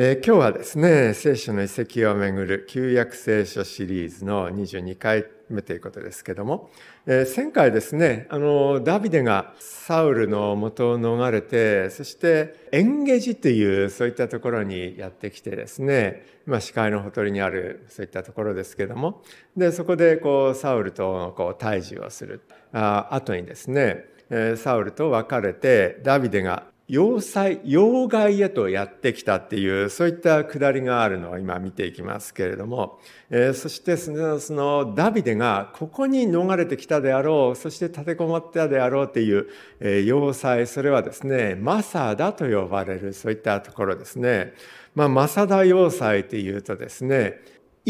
今日はですね聖書の遺跡をめぐる旧約聖書シリーズの22回目ということですけども、前回ですねあのダビデがサウルの元を逃れてそしてエンゲジというそういったところにやってきてですね視界のほとりにあるそういったところですけどもでそこでこうサウルとこう対峙をするあ後にですねサウルと別れてダビデが要塞、要害へとやってきたっていう、そういったくだりがあるのを今見ていきますけれども、えー、そしてその、そのダビデがここに逃れてきたであろう、そして立てこもったであろうっていう、えー、要塞、それはですね、マサダと呼ばれる、そういったところですね。まあ、マサダ要塞っていうとですね、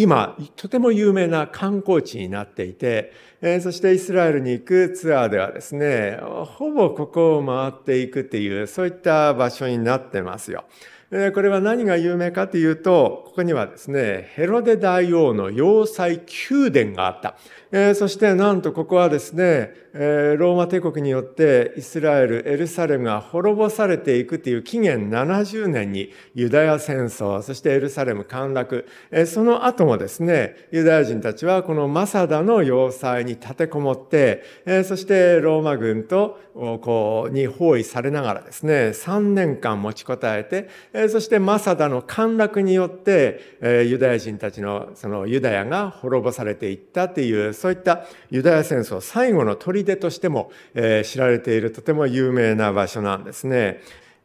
今、とても有名な観光地になっていて、えー、そしてイスラエルに行くツアーではですね、ほぼここを回っていくっていう、そういった場所になってますよ。これは何が有名かというと、こにはですね、ヘロデ大王の要塞宮殿があった。えー、そしてなんとここはですね、えー、ローマ帝国によってイスラエル、エルサレムが滅ぼされていくという紀元70年にユダヤ戦争、そしてエルサレム陥落、えー、その後もですね、ユダヤ人たちはこのマサダの要塞に立てこもって、えー、そしてローマ軍とこうに包囲されながらですね、3年間持ちこたえて、えー、そしてマサダの陥落によってで、えユダヤ人たちのそのユダヤが滅ぼされていったというそういったユダヤ戦争最後の砦としても、え知られているとても有名な場所なんですね。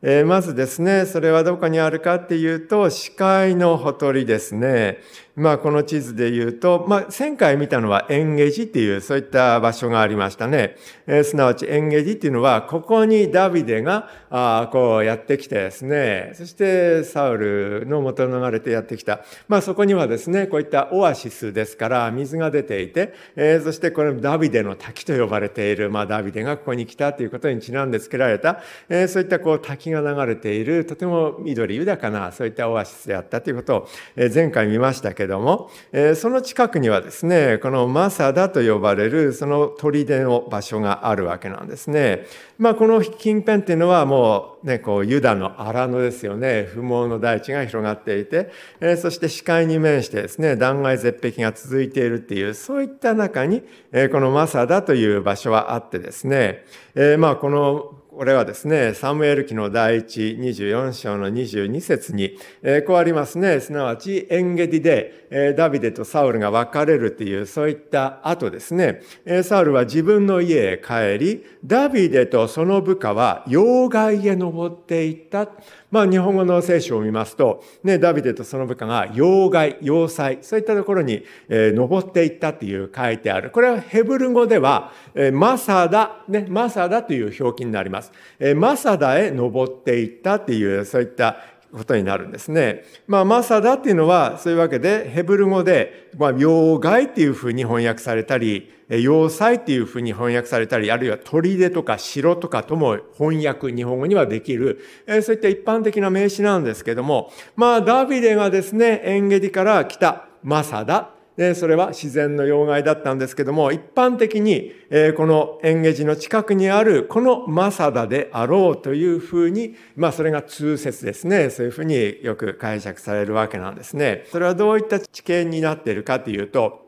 えまずですねそれはどこにあるかっていうと視界のほとりですね。まあこの地図で言うと、まあ前回見たのはエンゲジっていうそういった場所がありましたね。えー、すなわちエンゲジっていうのはここにダビデがあこうやってきてですね、そしてサウルの元流れてやってきた。まあそこにはですね、こういったオアシスですから水が出ていて、えー、そしてこれダビデの滝と呼ばれている、まあダビデがここに来たということにちなんで作られた、えー、そういったこう滝が流れているとても緑豊かなそういったオアシスであったということを前回見ましたけどけども、えー、その近くにはですね、このマサダと呼ばれるその砦の場所があるわけなんですね。まあ、この近辺っていうのはもうね、こうユダの荒野ですよね。不毛の大地が広がっていて、えー、そして視界に面してですね、断崖絶壁が続いているっていう、そういった中に、えー、このマサダという場所はあってですね、えまあこのこれはですね、サムエル記の第一24章の22節に、えー、こうありますね。すなわち、エンゲディで、えー、ダビデとサウルが別れるという、そういった後ですね、えー、サウルは自分の家へ帰り、ダビデとその部下は、妖怪へ登っていった。まあ、日本語の聖書を見ますと、ね、ダビデとその部下が妖怪、要塞、そういったところに、えー、登っていったっていう書いてある。これはヘブル語では、えー、マサダ、ね、マサダという表記になります。えー、マサダへ登っていったっていう、そういったことになるんですね。まあ、マサダっていうのは、そういうわけで、ヘブル語で、まあ、妖怪っていうふうに翻訳されたり、要塞っていうふうに翻訳されたり、あるいは砦とか城とかとも翻訳、日本語にはできる、そういった一般的な名詞なんですけども、まあ、ダビデがですね、エンゲディから来たマサダで、それは自然の要害だったんですけども、一般的に、えこのエンゲジの近くにある、このマサダであろうというふうに、まあそれが通説ですね。そういうふうによく解釈されるわけなんですね。それはどういった知見になっているかというと、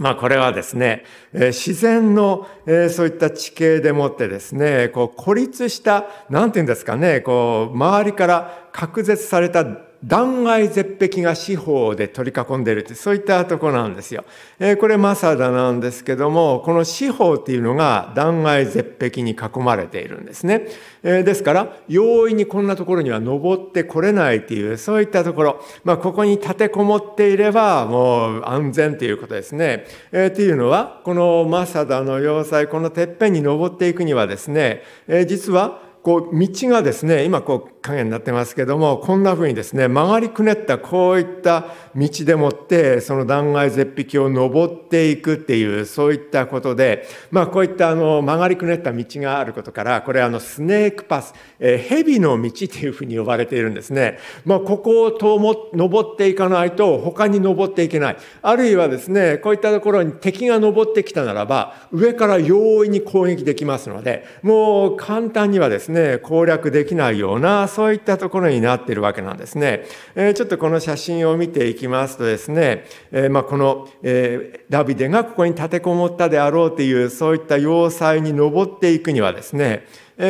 まあこれはですね、自然のそういった地形でもってですね、こう孤立した、なんていうんですかね、こう周りから隔絶された断崖絶壁が四方で取り囲んでいるって、そういったとこなんですよ。えー、これマサダなんですけども、この四方っていうのが断崖絶壁に囲まれているんですね。えー、ですから、容易にこんなところには登ってこれないっていう、そういったところ。まあ、ここに立てこもっていれば、もう安全ということですね。えー、っていうのは、このマサダの要塞、このてっぺんに登っていくにはですね、えー、実は、こう道がですね今こう影になってますけどもこんなふうにですね曲がりくねったこういった道でもってその断崖絶壁を登っていくっていうそういったことでまあこういったあの曲がりくねった道があることからこれあのスネークパス、えー、蛇の道っていうふうに呼ばれているんですね。まあ、ここをとも登っていかないと他に登っていけないあるいはですねこういったところに敵が登ってきたならば上から容易に攻撃できますのでもう簡単にはですねですね、攻略できないような、そういったところになっているわけなんですね。えちょっとこの写真を見ていきますとですね、えまあ、この、えダビデがここに立てこもったであろうという、そういった要塞に登っていくにはですね、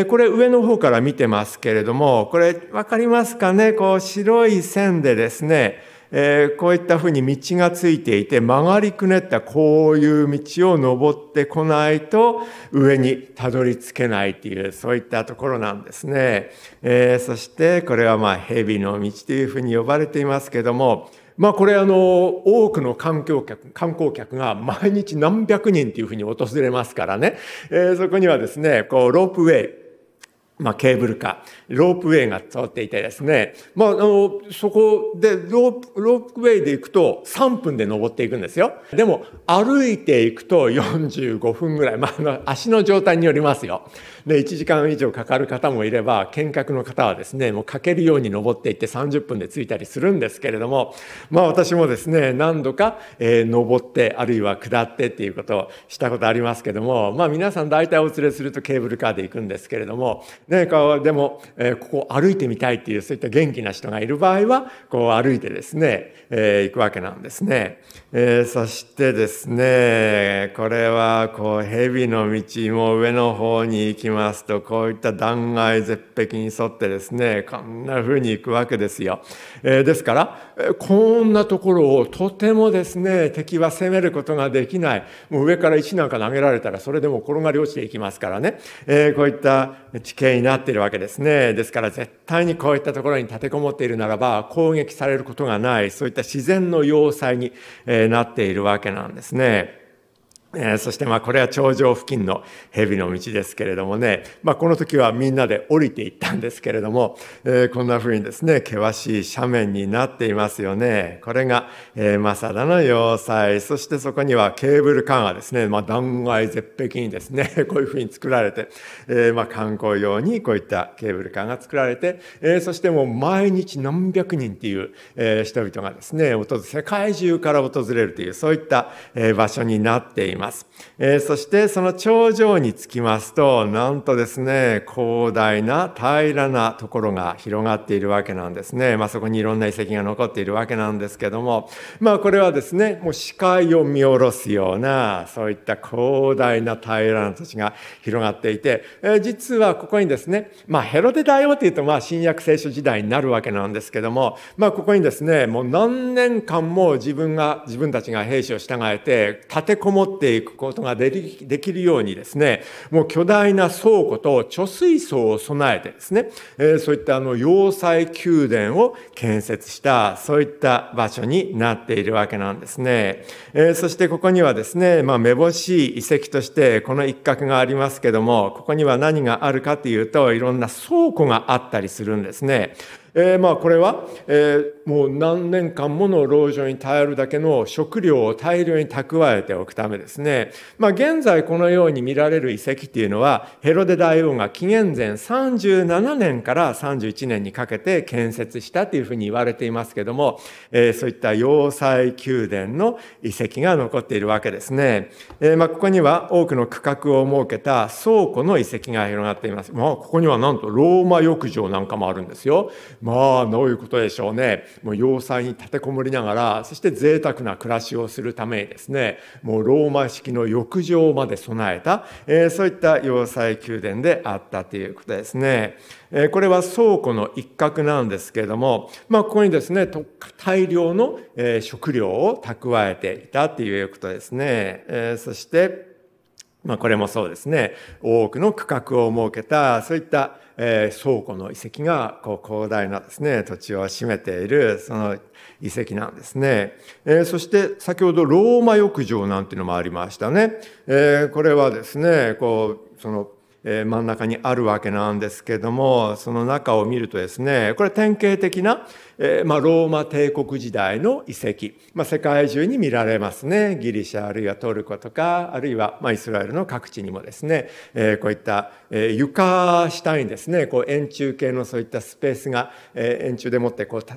これ上の方から見てますけれども、これ分かりますかねこう白い線でですね、えー、こういったふうに道がついていて曲がりくねったこういう道を登ってこないと上にたどり着けないというそういったところなんですね。えー、そしてこれはまあ蛇の道というふうに呼ばれていますけどもまあこれあの多くの観光客観光客が毎日何百人というふうに訪れますからね、えー、そこにはですねこうロープウェイまあ、ケーブルカー、ロープウェイが通っていてですね、まあ、あの、そこでロープ、ロープウェイで行くと3分で登っていくんですよ。でも、歩いていくと45分ぐらい、まあ、あの、足の状態によりますよ。で、1時間以上かかる方もいれば、見学の方はですね、もうかけるように登っていって30分で着いたりするんですけれども、まあ、私もですね、何度か、えー、登って、あるいは下ってっていうことをしたことありますけども、まあ、皆さん大体お連れするとケーブルカーで行くんですけれども、ね、こうでも、えー、ここ歩いてみたいっていうそういった元気な人がいる場合はこう歩いてですね、えー、行くわけなんですね、えー、そしてですねこれはこう蛇の道も上の方に行きますとこういった断崖絶壁に沿ってですねこんな風に行くわけですよ、えですからこんなところをとてもですね敵は攻めることができないもう上から石なんか投げられたらそれでも転がり落ちていきますからね、えこういった地形になっているわけですね。ですから絶対にこういったところに立てこもっているならば攻撃されることがない、そういった自然の要塞になっているわけなんですね。えー、そしてまあこれは頂上付近の蛇の道ですけれどもね、まあ、この時はみんなで降りていったんですけれども、えー、こんな風にですね険しい斜面になっていますよねこれが、えー、マサダの要塞そしてそこにはケーブルカーがですね、まあ、断崖絶壁にですね こういう風に作られて、えー、まあ観光用にこういったケーブルカーが作られて、えー、そしてもう毎日何百人っていう、えー、人々がですね世界中から訪れるというそういった場所になっています。ます。えー、そしてその頂上に着きますと、なんとですね、広大な平らなところが広がっているわけなんですね。まあ、そこにいろんな遺跡が残っているわけなんですけども、まあこれはですね、もう視界を見下ろすような、そういった広大な平らな土地が広がっていて、えー、実はここにですね、まあヘロデ大王というとまあ新約聖書時代になるわけなんですけども、まあここにですね、もう何年間も自分が、自分たちが兵士を従えて立てこもってていくことができるようにですね、もう巨大な倉庫と貯水槽を備えてですね、えそういったあの要塞宮殿を建設した、そういった場所になっているわけなんですね。えそしてここにはですね、まあ、めぼしい遺跡としてこの一角がありますけども、ここには何があるかというといろんな倉庫があったりするんですね。えー、まあこれは、えー、もう何年間もの老女に耐えるだけの食料を大量に蓄えておくためですね。まあ現在このように見られる遺跡っていうのはヘロデ大王が紀元前37年から31年にかけて建設したというふうに言われていますけども、えー、そういった要塞宮殿の遺跡が残っているわけですね。えー、まあここには多くの区画を設けた倉庫の遺跡が広がっています。まあここにはなんとローマ浴場なんかもあるんですよ。まあどういうことでしょうねもう要塞に立てこもりながらそして贅沢な暮らしをするためにですねもうローマ式の浴場まで備えた、えー、そういった要塞宮殿であったということですね。えこれは倉庫の一角なんですけれども、まあ、ここにですね大量の、え食料を蓄えていたということですね。えそしてまあ、これもそうですね多くの区画を設けたそういった、えー、倉庫の遺跡がこう広大なですね土地を占めているその遺跡なんですね、えー、そして先ほどローマ浴場なんていうのもありましたね、えー、これはですねこうその真ん中にあるわけなんですけどもその中を見るとですねこれ典型的な、まあ、ローマ帝国時代の遺跡、まあ、世界中に見られますねギリシャあるいはトルコとかあるいは、まあ、イスラエルの各地にもですね、えこういった、え床下にですねこう円柱形のそういったスペースが、え円柱でもってこう支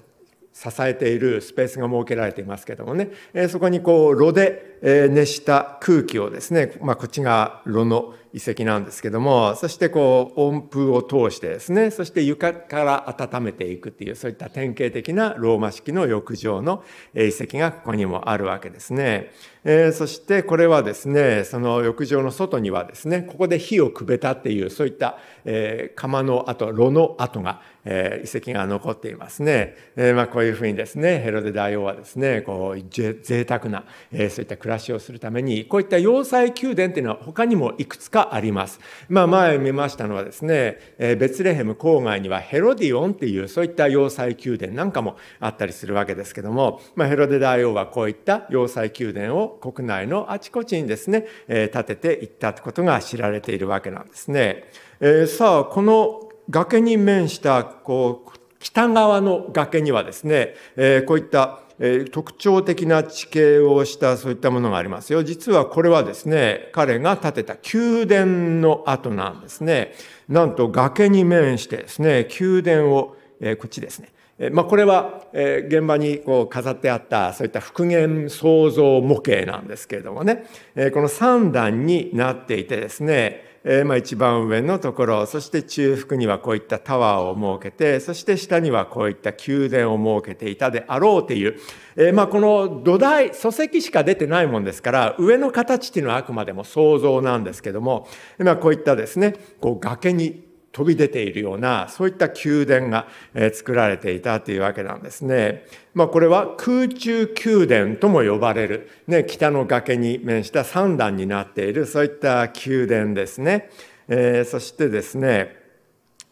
えているスペースが設けられていますけどもね、えそこにこう炉で、え熱した空気をですね、まあ、こっちが炉の遺跡なんですけどもそしてこう温風を通してですねそして床から温めていくっていうそういった典型的なローマ式の浴場の遺跡がここにもあるわけですね。えー、そしてこれはですねその浴場の外にはですねここで火をくべたっていうそういった、えー、釜の跡炉の跡が、えー、遺跡が残っていますね、えーまあ、こういうふうにですねヘロデ大王はですねこうぜ贅沢な、えー、そういった暮らしをするためにこういった要塞宮殿っていうのは他にもいくつかあります。まあ、前見ましたのはですね、ベツレヘム郊外にはヘロディオンっていうそういった要塞宮殿なんかもあったりするわけですけども、まあ、ヘロデ大王はこういった要塞宮殿を国内のあちこちにですね、建てていったことが知られているわけなんですね。えー、さあ、この崖に面した、こう、北側の崖にはですね、えこういったえ特徴的な地形をしたそういったものがありますよ。実はこれはですね、彼が建てた宮殿の跡なんですね。なんと崖に面してですね、宮殿を、えこっちですね。まあ、これは現場にこう飾ってあったそういった復元創造模型なんですけれどもねこの3段になっていてですねえー、まあ、一番上のところそして中腹にはこういったタワーを設けてそして下にはこういった宮殿を設けていたであろうという、えー、まあ、この土台礎石しか出てないもんですから上の形っていうのはあくまでも想像なんですけども、まあ、こういったですねこう崖に飛び出ているような、そういった宮殿が作られていたというわけなんですね。まあ、これは空中宮殿とも呼ばれる、ね、北の崖に面した3段になっている、そういった宮殿ですね。えー、そしてですね、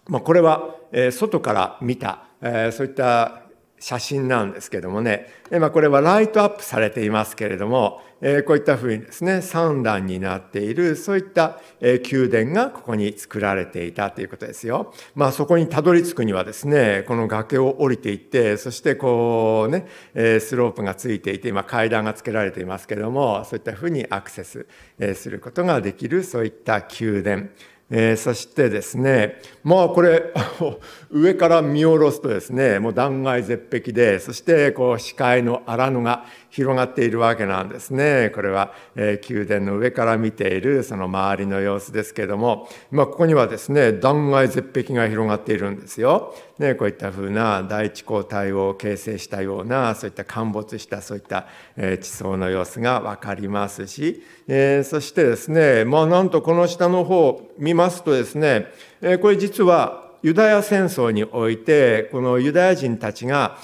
まあ、これは外から見た、えー、そういった写真なんですけどもね、まあ、これはライトアップされていますけれども、えー、こういったふうにですね3段になっているそういった、えー、宮殿がここに作られていたということですよ。まあ、そこにたどり着くにはですねこの崖を降りていってそしてこうね、えー、スロープがついていて今階段がつけられていますけれどもそういったふうにアクセスすることができるそういった宮殿えー、そしてですねまあこれ 上から見下ろすとですねもう断崖絶壁でそしてこう視界の荒野が広がっているわけなんですね。これは、え宮殿の上から見ているその周りの様子ですけども、まあ、ここにはですね、断崖絶壁が広がっているんですよ。ね、こういったふうな第一交代を形成したような、そういった陥没したそういった、え地層の様子が分かりますし、えそしてですね、まあなんとこの下の方見ますとですね、えこれ実はユダヤ戦争において、このユダヤ人たちが、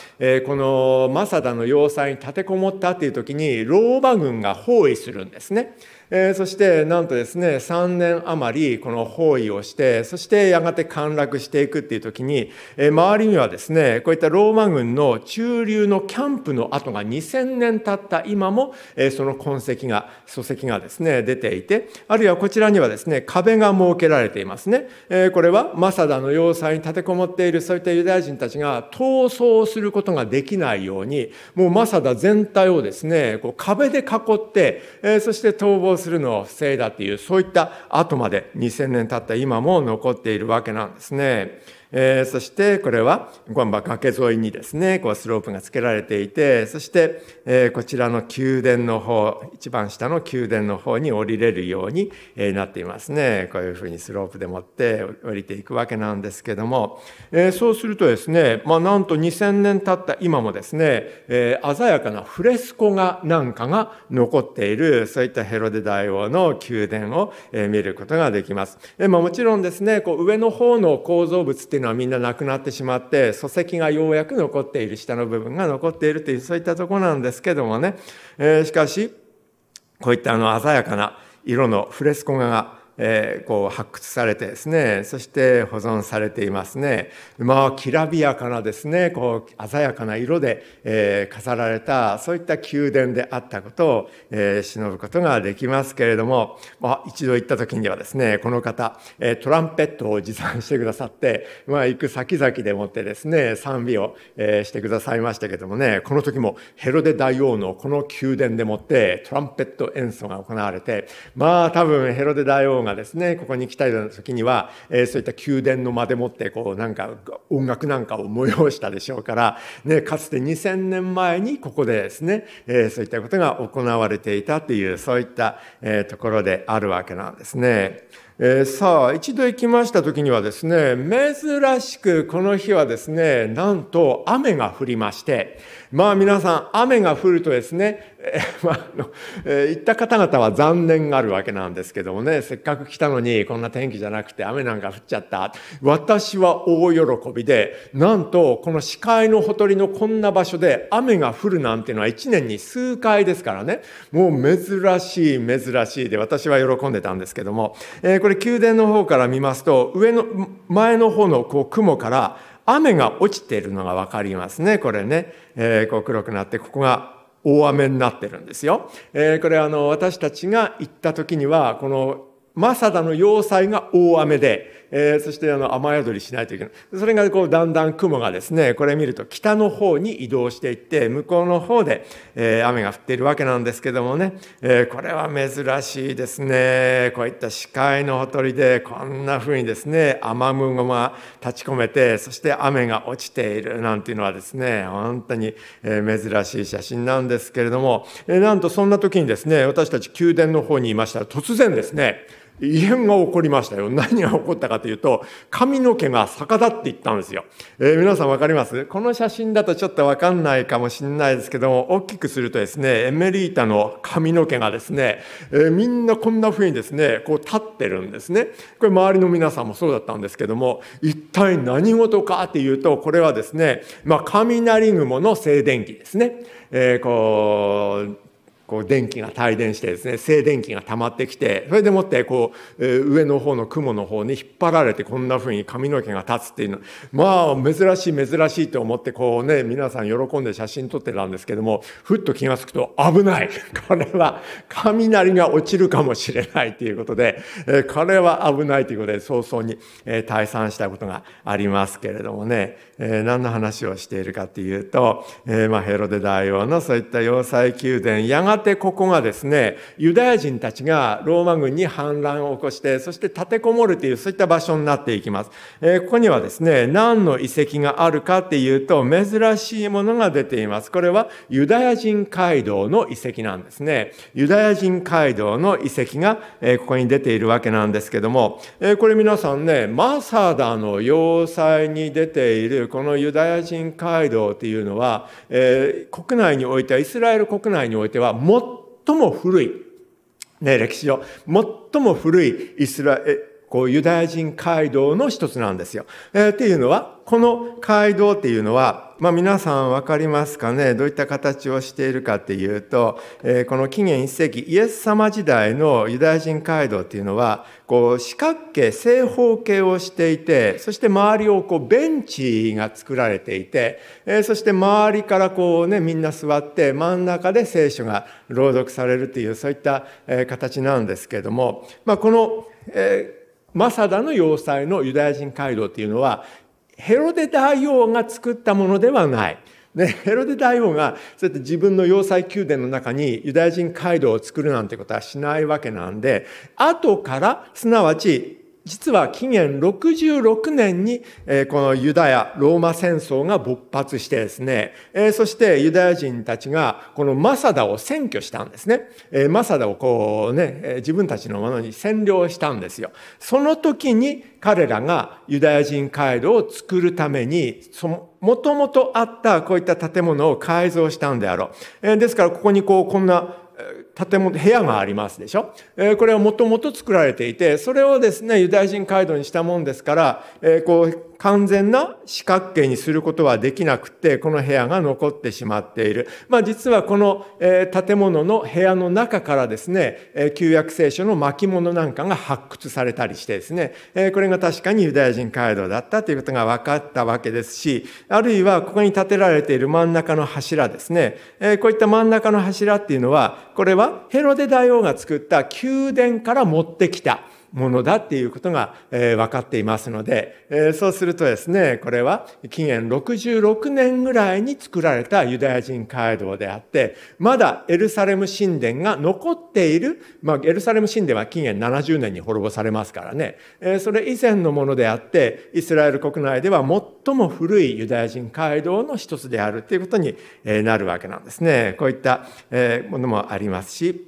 このマサダの要塞に立てこもったっていう時に、ローマ軍が包囲するんですね。えー、そしてなんとですね3年余りこの包囲をしてそしてやがて陥落していくっていう時に、えー、周りにはですねこういったローマ軍の駐留のキャンプの跡が2,000年経った今も、えー、その痕跡が礎石がですね出ていてあるいはこちらにはですね壁が設けられていますね、えー、これはマサダの要塞に立てこもっているそういったユダヤ人たちが逃走することができないようにもうマサダ全体をですねこう壁で囲って、えー、そして逃亡するのを防いだっていうそういった後まで2000年経った今も残っているわけなんですね。えー、そしてこれは今度は崖沿いにですねこうスロープがつけられていてそして、えー、こちらの宮殿の方一番下の宮殿の方に降りれるように、えー、なっていますねこういうふうにスロープでもって降りていくわけなんですけども、えー、そうするとですね、まあ、なんと2,000年経った今もですね、えー、鮮やかなフレスコ画なんかが残っているそういったヘロデ大王の宮殿を、えー、見ることができます。えーまあ、もちろんですねこう上の方の構造物ってっていうのはみんななくなってしまって礎石がようやく残っている下の部分が残っているというそういったとこなんですけどもね、えー、しかしこういったあの鮮やかな色のフレスコ画がえー、こう発掘されてですねそして保存されていますね馬はきらびやかなですねこう鮮やかな色で、えー、飾られたそういった宮殿であったことを、えー、忍ぶことができますけれども、まあ、一度行った時にはですねこの方、えトランペットを持参してくださって、まあ、行く先々でもってですね賛美を、えしてくださいましたけどもねこの時もヘロデ大王のこの宮殿でもってトランペット演奏が行われてまあ多分ヘロデ大王ががですね、ここに来たの時には、えー、そういった宮殿の間でもって、こうなんか音楽なんかを催したでしょうから、ね、かつて2000年前にここでですね、えー、そういったことが行われていたという、そういった、えー、ところであるわけなんですね。えー、さあ、一度行きました時にはですね、珍しくこの日はですね、なんと雨が降りまして、まあ皆さん、雨が降るとですね、え まあのえ行った方々は残念があるわけなんですけどもね、せっかく来たのにこんな天気じゃなくて雨なんか降っちゃった。私は大喜びで、なんとこの視界のほとりのこんな場所で雨が降るなんていうのは一年に数回ですからね、もう珍しい珍しいで私は喜んでたんですけども、えー、これ宮殿の方から見ますと、上の、前の方のこう雲から雨が落ちているのが分かりますねこれね、えー、こう黒くなってここが大雨になってるんですよ。えー、これあの私たちが行った時にはこのマサダの要塞が大雨でえー、そしてあの雨宿りしないといけないそれがこうだんだん雲がですねこれ見ると北の方に移動していって向こうの方で、えー、雨が降っているわけなんですけどもね、えー、これは珍しいですねこういった視界のほとりでこんな風にですね雨雲が立ち込めてそして雨が落ちているなんていうのはですね本当に珍しい写真なんですけれどもなんとそんな時にですね私たち宮殿の方にいましたら突然ですね異変が起こりましたよ。何が起こったかというと、髪の毛が逆立っていったんですよ。えー、皆さんわかりますこの写真だとちょっとわかんないかもしれないですけども、大きくするとですね、エメリータの髪の毛がですね、えー、みんなこんな風にですね、こう立ってるんですね。これ周りの皆さんもそうだったんですけども、一体何事かっていうと、これはですね、まあ、雷雲の静電気ですね。えー、こう、こう電気が帯電してですね静電気が溜まってきてそれでもってこう、上の方の雲の方に引っ張られてこんな風に髪の毛が立つっていうのまあ珍しい珍しいと思ってこうね皆さん喜んで写真撮ってたんですけどもふっと気が付くと危ない これは雷が落ちるかもしれないということで、えこれは危ないということで早々に、え退散したことがありますけれどもね、え何の話をしているかというと、えまあ、ヘロデ大王のそういった要塞宮殿やがてここがですね、ユダヤ人たちがローマ軍に反乱を起こして、そして立てこもるという、そういった場所になっていきます。えー、ここにはですね、何の遺跡があるかっていうと、珍しいものが出ています。これはユダヤ人街道の遺跡なんですね。ユダヤ人街道の遺跡が、えー、ここに出ているわけなんですけども、えー、これ皆さんね、マサダの要塞に出ているこのユダヤ人街道っていうのは、えー、国内においては、イスラエル国内においては、最も古い、ね、歴史上、最も古いイスラエこうユダヤ人街道の一つなんですよ。えー、っていうのは、この街道っていうのは、まあ、皆さん分かりますかねどういった形をしているかっていうと、えー、この紀元1世紀イエス様時代のユダヤ人街道っていうのはこう四角形正方形をしていてそして周りをこうベンチが作られていて、えー、そして周りからこうねみんな座って真ん中で聖書が朗読されるというそういった、えー、形なんですけれども、まあ、この、えーマサダの要塞のユダヤ人街道というのはヘロデ大王が作ったものではない。ね、ヘロデ大王がそうやって自分の要塞宮殿の中にユダヤ人街道を作るなんてことはしないわけなんで後からすなわち実は紀元66年に、このユダヤ・ローマ戦争が勃発してですね、そしてユダヤ人たちがこのマサダを占拠したんですね。マサダをこうね、自分たちのものに占領したんですよ。その時に彼らがユダヤ人回路を作るために、もともとあったこういった建物を改造したんであろう。ですからここにこうこんな建物、部屋がありますでしょ。えこれはもともと作られていて、それをですね、ユダヤ人街道にしたもんですから、えこう、完全な四角形にすることはできなくて、この部屋が残ってしまっている。まあ実はこの、建物の部屋の中からですね、旧約聖書の巻物なんかが発掘されたりしてですね、これが確かにユダヤ人街道だったということが分かったわけですし、あるいはここに建てられている真ん中の柱ですね、こういった真ん中の柱っていうのは、これはヘロデ大王が作った宮殿から持ってきた。ものだっていうことが、えー、分かっていますので、えー、そうするとですね、これは紀元66年ぐらいに作られたユダヤ人街道であって、まだエルサレム神殿が残っている、まあ、エルサレム神殿は紀元70年に滅ぼされますからね、えー、それ以前のものであって、イスラエル国内では最も古いユダヤ人街道の一つであるということになるわけなんですね。こういったものもありますし、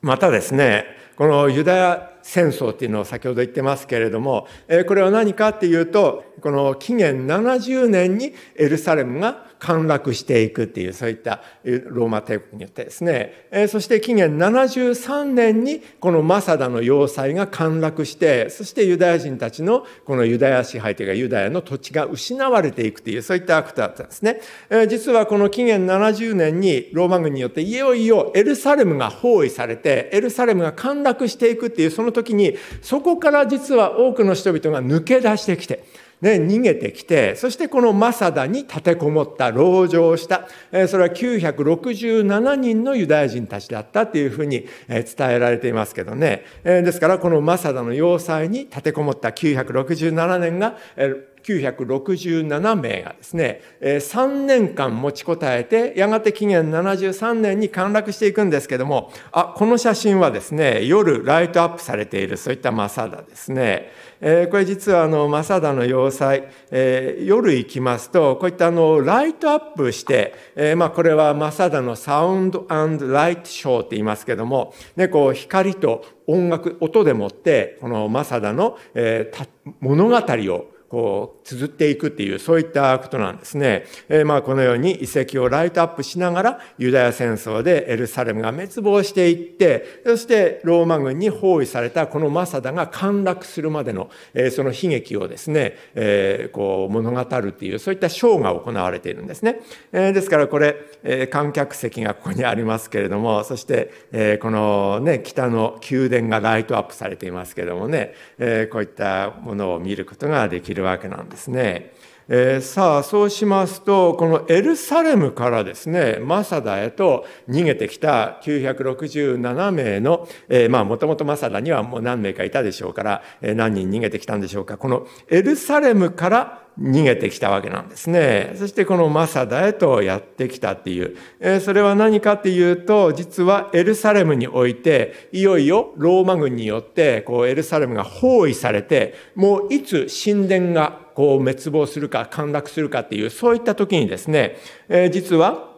またですね、このユダヤ戦争っていうのを先ほど言ってますけれども、これは何かっていうとこの紀元70年にエルサレムが陥落していくっていうそういったローマ帝国によってですね、そして紀元73年にこのマサダの要塞が陥落してそしてユダヤ人たちのこのユダヤ支配というかユダヤの土地が失われていくというそういったアクトだったんですね、実はこの紀元70年にローマ軍によっていよいよエルサレムが包囲されてエルサレムが陥落していくっていうその時にそこから実は多くの人々が抜け出してきて、ね、逃げてきてそしてこのマサダに立てこもった籠城したそれは967人のユダヤ人たちだったっていうふうに伝えられていますけどねですからこのマサダの要塞に立てこもった967年が967名がですね、3年間持ちこたえて、やがて紀元73年に陥落していくんですけども、あ、この写真はですね、夜ライトアップされている、そういったマサダですね。えー、これ実はあの、マサダの要塞、えー、夜行きますと、こういったあの、ライトアップして、えー、まあ、これはマサダのサウンドライトショーって言いますけども、ね、こう、光と音楽、音でもって、このマサダの、えー、物語をこ綴っていくっていう、そういったことなんですね。えー、まあこのように遺跡をライトアップしながら、ユダヤ戦争でエルサレムが滅亡していって、そしてローマ軍に包囲されたこのマサダが陥落するまでの、えー、その悲劇をですね、えー、こう物語るっていう、そういったショーが行われているんですね。えー、ですからこれ、えー、観客席がここにありますけれども、そして、えー、このね、北の宮殿がライトアップされていますけれどもね、えー、こういったものを見ることができるわけなんです。ですね。えー、さあそうしますとこのエルサレムからですねマサダへと逃げてきた967名の、えー、まあもともとマサダにはもう何名かいたでしょうから、えー、何人逃げてきたんでしょうかこのエルサレムから逃げてきたわけなんですね。そしてこのマサダへとやってきたっていう。えそれは何かっていうと、実はエルサレムにおいて、いよいよローマ軍によって、こうエルサレムが包囲されて、もういつ神殿がこう滅亡するか陥落するかっていう、そういった時にですね、え実は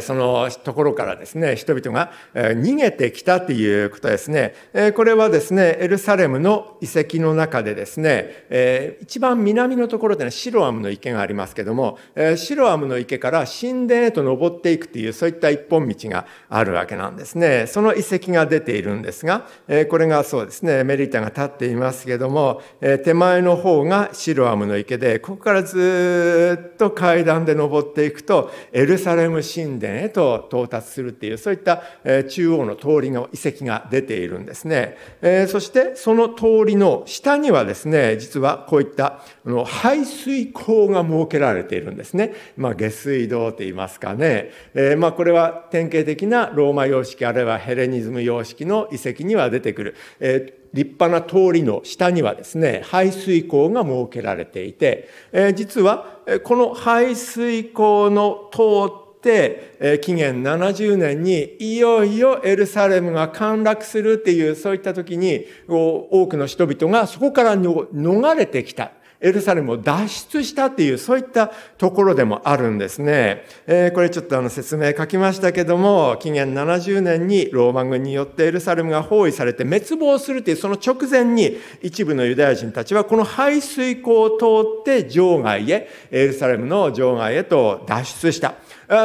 そのところからですね、人々が逃げてきたということですね。これはですね、エルサレムの遺跡の中でですね、一番南のところでね、シロアムの池がありますけども、シロアムの池から神殿へと登っていくという、そういった一本道があるわけなんですね。その遺跡が出ているんですが、これがそうですね、メリタが立っていますけども、手前の方がシロアムの池で、ここからずっと階段で登っていくと、エルサレム神神殿へと到達するっていうそういった中央の通りの遺跡が出ているんですね。そしてその通りの下にはですね、実はこういった排水溝が設けられているんですね。まあ、下水道と言いますかね。まあ、これは典型的なローマ様式あるいはヘレニズム様式の遺跡には出てくる。立派な通りの下にはですね、排水溝が設けられていて、実はこの排水溝の通っえ、紀元70年にいよいよエルサレムが陥落するっていう、そういった時に多くの人々がそこから逃れてきた。エルサレムを脱出したっていう、そういったところでもあるんですね。えー、これちょっとあの説明書きましたけども、紀元70年にローマ軍によってエルサレムが包囲されて滅亡するっていう、その直前に一部のユダヤ人たちはこの排水溝を通って場外へ、エルサレムの場外へと脱出した。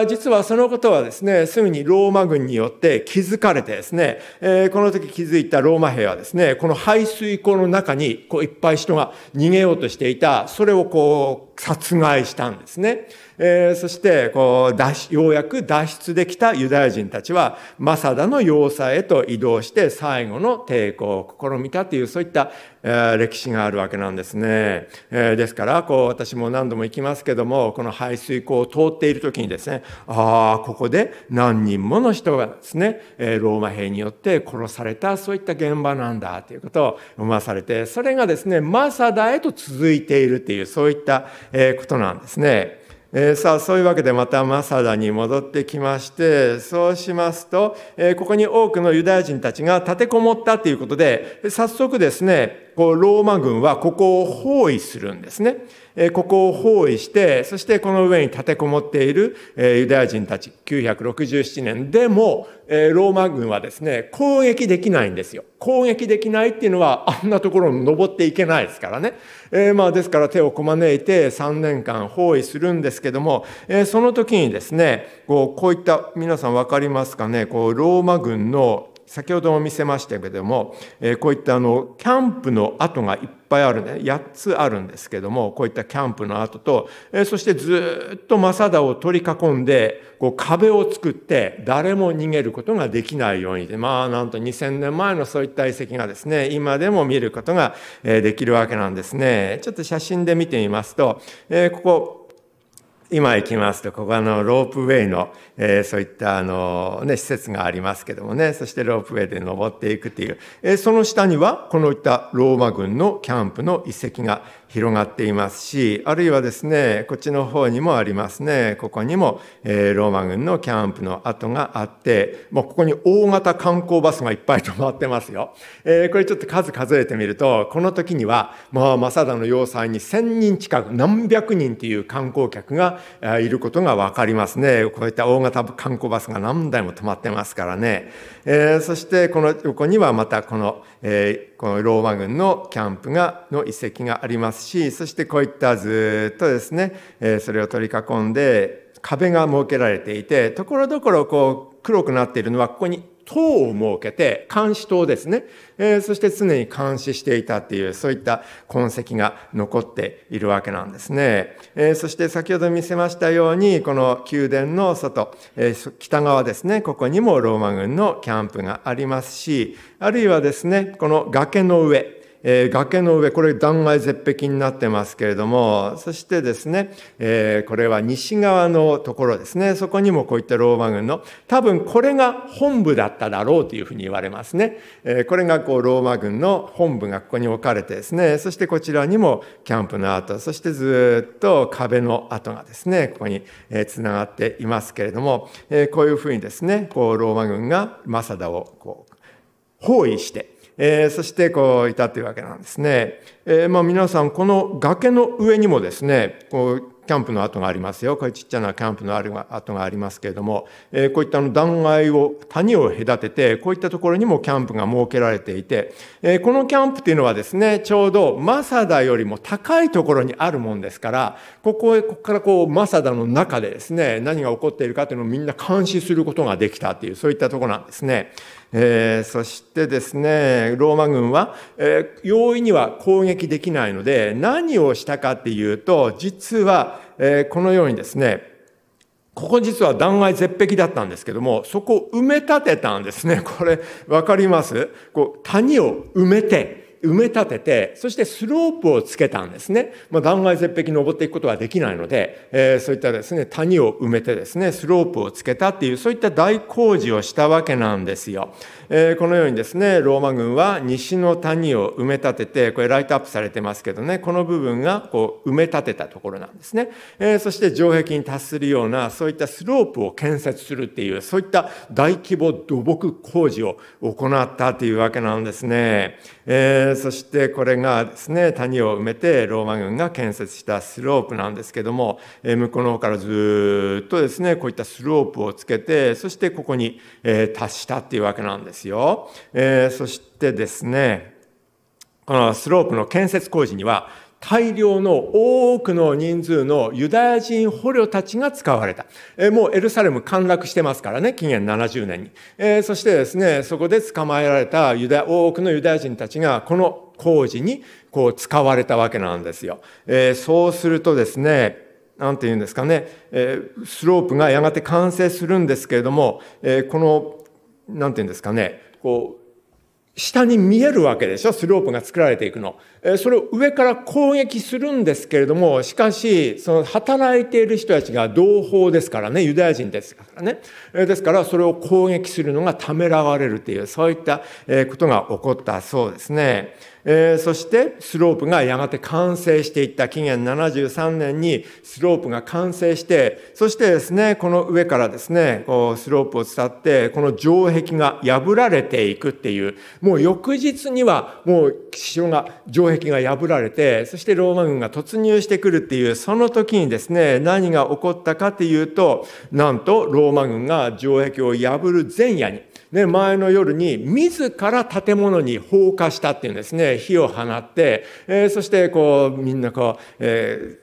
実はそのことはですね、すぐにローマ軍によって気づかれてですね、この時気づいたローマ兵はですね、この排水溝の中にこういっぱい人が逃げようとしていた、それをこう殺害したんですね。えー、そしてこう脱ようやく脱出できたユダヤ人たちはマサダの要塞へと移動して最後の抵抗を試みたというそういった、えー、歴史があるわけなんですね。えー、ですからこう私も何度も行きますけどもこの排水溝を通っている時にですねああここで何人もの人がですね、えローマ兵によって殺されたそういった現場なんだということを思わされてそれがですねマサダへと続いているというそういった、えことなんですね。えー、さあそういうわけでまたマサダに戻ってきましてそうしますと、えー、ここに多くのユダヤ人たちが立てこもったということで早速ですねこうローマ軍はここを包囲するんですね。えここを包囲して、そしてこの上に立てこもっているえユダヤ人たち、967年。でも、えローマ軍はですね、攻撃できないんですよ。攻撃できないっていうのは、あんなところに登っていけないですからね。えー、まあ、ですから手をこまねいて3年間包囲するんですけども、えー、その時にですね、こうこういった、皆さんわかりますかね、こう、ローマ軍の先ほども見せましたけども、えこういったあのキャンプの跡がいっぱいあるね8つあるんですけどもこういったキャンプの跡と、えそしてずっと正田を取り囲んでこう壁を作って誰も逃げることができないようにでまあなんと2,000年前のそういった遺跡がですね今でも見ることができるわけなんですね。ちょっと写真で見てみますと、えここ今行きますと、ここはあのロープウェイの、えー、そういったあの、ね、施設がありますけどもね、そしてロープウェイで登っていくという、えー、その下には、このいったローマ軍のキャンプの遺跡が、広がっていますし、あるいはですね、こっちの方にもありますね、ここにも、えー、ローマ軍のキャンプの跡があって、もうここに大型観光バスがいっぱい止まってますよ。えー、これちょっと数数えてみると、この時には、まあ、正田の要塞に1000人近く、何百人という観光客がいることがわかりますね。こういった大型観光バスが何台も止まってますからね。えー、そして、この横にはまたこの、えーこのローマ軍のキャンプがの遺跡がありますしそしてこういったずっとですね、えそれを取り囲んで壁が設けられていてところどころこう黒くなっているのはここに党を設けて、監視塔ですね、えー、そして常に監視していたっていう、そういった痕跡が残っているわけなんですね。えー、そして先ほど見せましたように、この宮殿の外、えー、北側ですね、ここにもローマ軍のキャンプがありますし、あるいはですね、この崖の上、えー、崖の上これ断崖絶壁になってますけれどもそしてですね、えー、これは西側のところですねそこにもこういったローマ軍の多分これが本部だっただろうというふうに言われますね、えー、これがこうローマ軍の本部がここに置かれてですねそしてこちらにもキャンプの跡そしてずっと壁の跡がですねここにつながっていますけれども、えこういうふうにですねこうローマ軍がマサダをこう包囲してえー、そしてこういたというわけなんですね。えー、まあ皆さん、この崖の上にもですね、こうキャンプの跡がありますよ。これちっちゃなキャンプの跡がありますけれども、えー、こういったの断崖を、谷を隔てて、こういったところにもキャンプが設けられていて、えー、このキャンプというのはですね、ちょうどマサダよりも高いところにあるもんですから、ここへ、ここからこう、マサダの中でですね、何が起こっているかというのをみんな監視することができたという、そういったところなんですね。えー、そしてですね、ローマ軍は、えー、容易には攻撃できないので、何をしたかっていうと、実は、えー、このようにですね、ここ実は断崖絶壁だったんですけども、そこを埋め立てたんですね。これ、わかりますこう、谷を埋めて、埋め立てて、そしてスロープをつけたんですね。まあ、断崖絶壁登っていくことはできないので、えー、そういったですね、谷を埋めてですね、スロープをつけたっていう、そういった大工事をしたわけなんですよ。えー、このようにですねローマ軍は西の谷を埋め立ててこれライトアップされてますけどねこの部分がこう埋め立てたところなんですね、えー、そして城壁に達するようなそういったスロープを建設するっていうそういった大規模土木工事を行ったというわけなんですね、えー、そしてこれがですね谷を埋めてローマ軍が建設したスロープなんですけども、え向こうの方からずっとですねこういったスロープをつけてそしてここに、え達したっていうわけなんですですよ。えー、そしてですね、このスロープの建設工事には、大量の多くの人数のユダヤ人捕虜たちが使われた。えもうエルサレム陥落してますからね、紀元70年に。えそしてですね、そこで捕まえられたユダ多くのユダヤ人たちが、この工事にこう使われたわけなんですよ。えそうするとですね、なんて言うんですかね、えスロープがやがて完成するんですけれども、えこのなんていうんですかねこ下に見えるわけでしょスロープが作られていくの。それを上から攻撃するんですけれども、しかし、その働いている人たちが同胞ですからね、ユダヤ人ですからね。ですから、それを攻撃するのがためらわれるという、そういったことが起こったそうですね。そして、スロープがやがて完成していった紀元73年にスロープが完成して、そしてですね、この上からですね、スロープを伝って、この城壁が破られていくっていう、もう翌日にはもう城が城壁が破られてそしてローマ軍が突入してくるっていうその時にですね何が起こったかっていうとなんとローマ軍が城壁を破る前夜にね、前の夜に自ら建物に放火したっていうんですね火を放って、えー、そしてこうみんなこう、え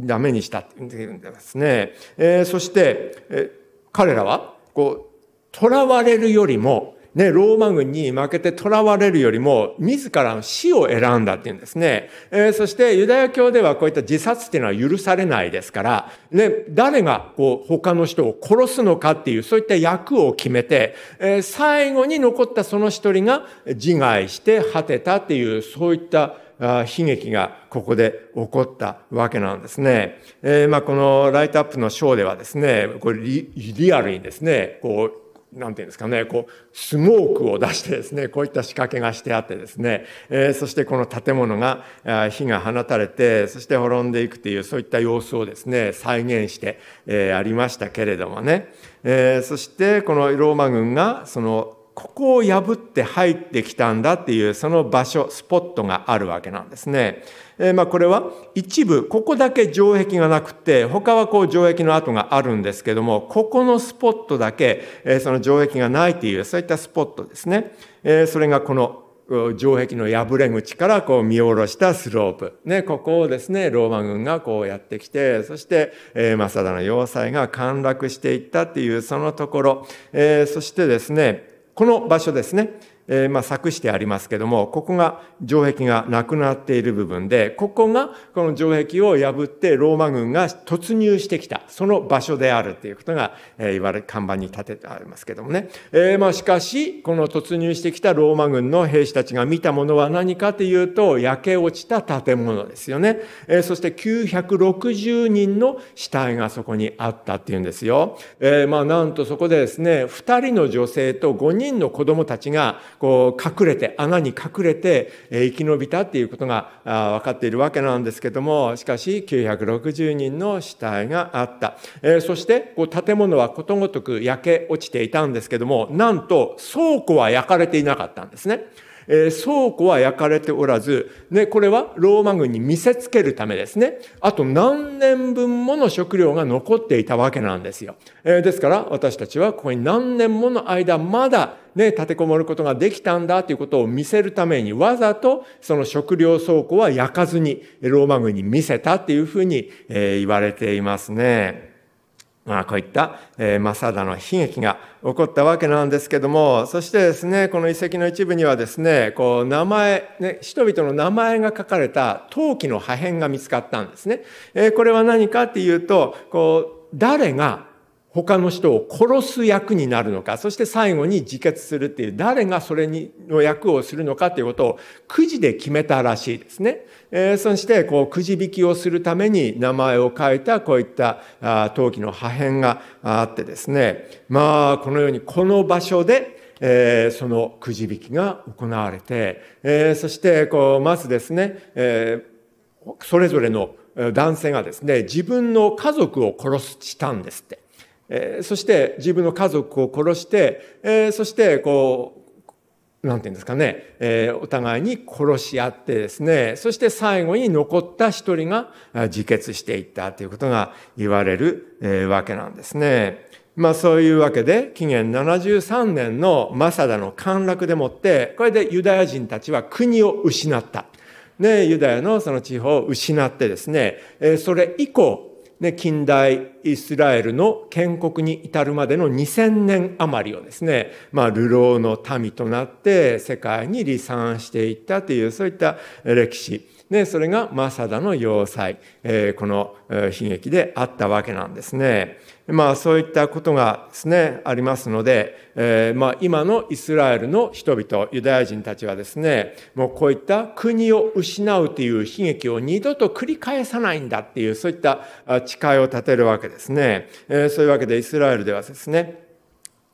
ー、ダメにしたっていうんですね、えー、そして、えー、彼らはこう囚われるよりもね、ローマ軍に負けて囚われるよりも、自らの死を選んだっていうんですね。えー、そして、ユダヤ教ではこういった自殺っていうのは許されないですから、ね、誰がこう他の人を殺すのかっていう、そういった役を決めて、えー、最後に残ったその一人が自害して果てたっていう、そういった悲劇がここで起こったわけなんですね。えー、まあこのライトアップの章ではですね、これリアルにですね、こうなんていうんですかね、こう、スモークを出してですね、こういった仕掛けがしてあってですね、えー、そしてこの建物が、火が放たれて、そして滅んでいくという、そういった様子をですね、再現して、えー、ありましたけれどもね、えー、そしてこのローマ軍が、そのここを破って入ってきたんだっていうその場所スポットがあるわけなんですね。えー、まあこれは一部ここだけ城壁がなくて他はこう城壁の跡があるんですけどもここのスポットだけ、えー、その城壁がないっていうそういったスポットですね。えー、それがこの城壁の破れ口からこう見下ろしたスロープ。ね、ここをですね、ローマ軍がこうやってきて、そして、えー、サダの要塞が陥落していったっていうそのところ、えー、そしてですね、この場所ですねえー、まあ、作してありますけども、ここが城壁がなくなっている部分で、ここがこの城壁を破ってローマ軍が突入してきた、その場所であるということが、えー、言われ、看板に立ててありますけどもね。えー、まあ、しかし、この突入してきたローマ軍の兵士たちが見たものは何かというと、焼け落ちた建物ですよね。えそして960人の死体がそこにあったっていうんですよ。えまあ、なんとそこでですね、2人の女性と5人の子供たちが、こう隠れて穴に隠れて生き延びたっていうことが分かっているわけなんですけどもしかし960人の死体があった、えそしてこう建物はことごとく焼け落ちていたんですけどもなんと倉庫は焼かれていなかったんですね。えー、倉庫は焼かれておらず、ね、これはローマ軍に見せつけるためですね。あと何年分もの食料が残っていたわけなんですよ。えー、ですから私たちはここに何年もの間まだね、立てこもることができたんだということを見せるためにわざとその食料倉庫は焼かずにローマ軍に見せたっていうふうに、えー、言われていますね。まあ、こういった、えー、マサダの悲劇が起こったわけなんですけども、そしてですね、この遺跡の一部にはですね、こう名前、ね、人々の名前が書かれた陶器の破片が見つかったんですね。えー、これは何かっていうと、こう、誰が他の人を殺す役になるのか、そして最後に自決するっていう、誰がそれにの役をするのかということをくじで決めたらしいですね。えー、そして、こう、くじ引きをするために名前を書いた、こういったあ陶器の破片があってですね、まあ、このようにこの場所で、えー、そのくじ引きが行われて、えー、そして、こう、まずですね、えそれぞれの男性がですね、自分の家族を殺したんですって。えー、そして自分の家族を殺して、えー、そしてこう、なんていうんですかね、えー、お互いに殺し合ってですね、そして最後に残った一人が自決していったということが言われる、えー、わけなんですね。まあそういうわけで、紀元73年のマサダの陥落でもって、これでユダヤ人たちは国を失った。ね、ユダヤのその地方を失ってですね、それ以降、ね、近代イスラエルの建国に至るまでの2000年余りをですね、まあ、流浪の民となって世界に離散していったというそういった歴史でそれがマサダの要塞、えー、この悲劇であったわけなんですね。まあそういったことがですねありますので、えー、まあ今のイスラエルの人々ユダヤ人たちはですねもうこういった国を失うという悲劇を二度と繰り返さないんだっていうそういった誓いを立てるわけです。ですね。えそういうわけでイスラエルではですね、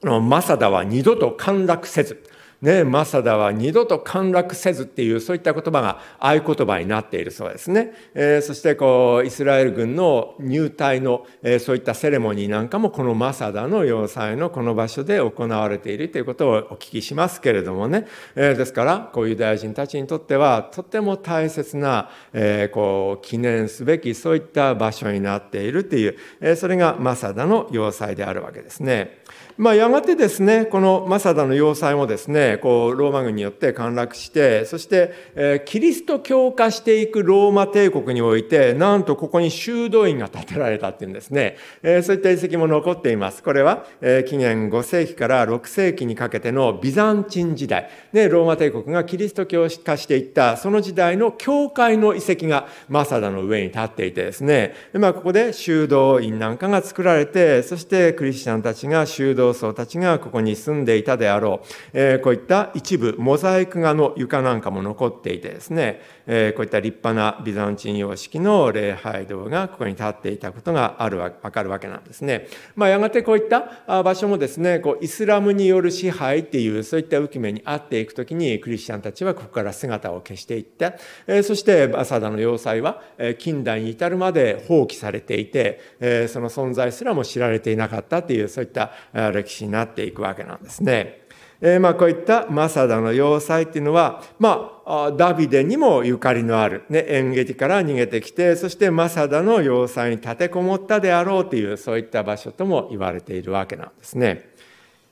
マサダは二度と陥落せず、ね、マサダは二度と陥落せずっていうそういった言葉が合言葉になっているそうですね、えー、そしてこうイスラエル軍の入隊の、えー、そういったセレモニーなんかもこのマサダの要塞のこの場所で行われているということをお聞きしますけれどもね、えー、ですからこうユダヤ人たちにとってはとても大切な、えこう記念すべきそういった場所になっているっていう、えそれがマサダの要塞であるわけですね。まあ、やがてですね、このマサダの要塞もですね、こう、ローマ軍によって陥落して、そして、えキリスト教化していくローマ帝国において、なんとここに修道院が建てられたっていうんですね。えそういった遺跡も残っています。これは、え紀元5世紀から6世紀にかけてのビザンチン時代、ね、ローマ帝国がキリスト教化していった、その時代の教会の遺跡がマサダの上に立っていてですね、でまあ、ここで修道院なんかが作られて、そしてクリスチャンたちが修道要僧たちがここに住んでいたであろう、えー、こういった一部モザイク画の床なんかも残っていてですね、えー、こういった立派なビザンチン様式の礼拝堂がここに立っていたことがあるわかるわけなんですね。まあ、やがてこういった場所もですねこうイスラムによる支配っていうそういった浮き目にあっていくときにクリスチャンたちはここから姿を消していって、えー、そしてバサダの要塞は近代に至るまで放棄されていて、えー、その存在すらも知られていなかったというそういった歴史になっていくわけなんですね。えー、まあこういったマサダの要塞っていうのは、まあ、ダビデにもゆかりのある、ね、演劇から逃げてきてそしてマサダの要塞に立てこもったであろうというそういった場所とも言われているわけなんですね。